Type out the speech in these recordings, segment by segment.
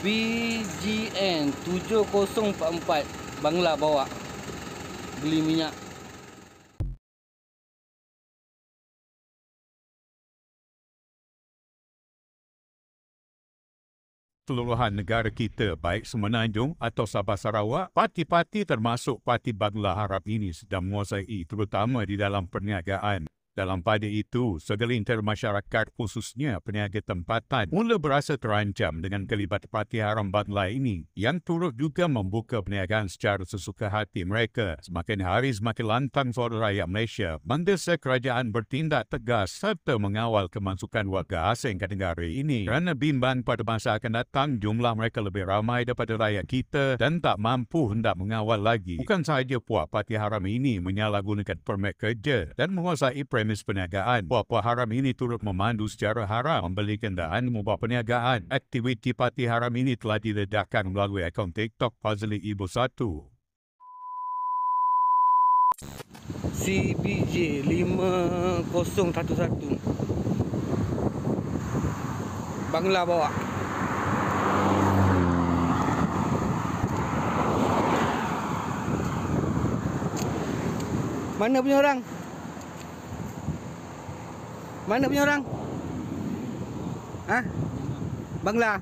BGN 7044 Bangla bawa beli minyak seluruhan negara kita baik Semenanjung atau Sabah Sarawak, parti-parti termasuk parti Bangla Harap ini sedang menguasai terutama di dalam perniagaan. Dalam pada itu, segelintir masyarakat khususnya peniaga tempatan mula berasa terancam dengan kelibat parti haram Bangla ini yang turut juga membuka perniagaan secara sesuka hati mereka. Semakin hari semakin lantang suara rakyat Malaysia mendesak kerajaan bertindak tegas serta mengawal kemasukan warga asing ke negara ini. Kerana bimbang pada masa akan datang, jumlah mereka lebih ramai daripada rakyat kita dan tak mampu hendak mengawal lagi. Bukan sahaja puak parti haram ini menyalahgunakan permit kerja dan menguasai premier jenis perniagaan. Buah-buah haram ini turut memandu secara haram membeli kendaraan mubah perniagaan. Aktiviti parti haram ini telah diredakan melalui akaun TikTok Fazli Ibu satu. CBJ 5011 Bangla bawa Mana punya orang? Mana punya orang? Ha? Bangla.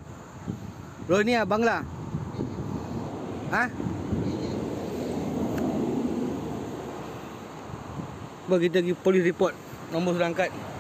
Rohnia ya, Bangla. Ha? Bagi kita polis report nombor surat angkat.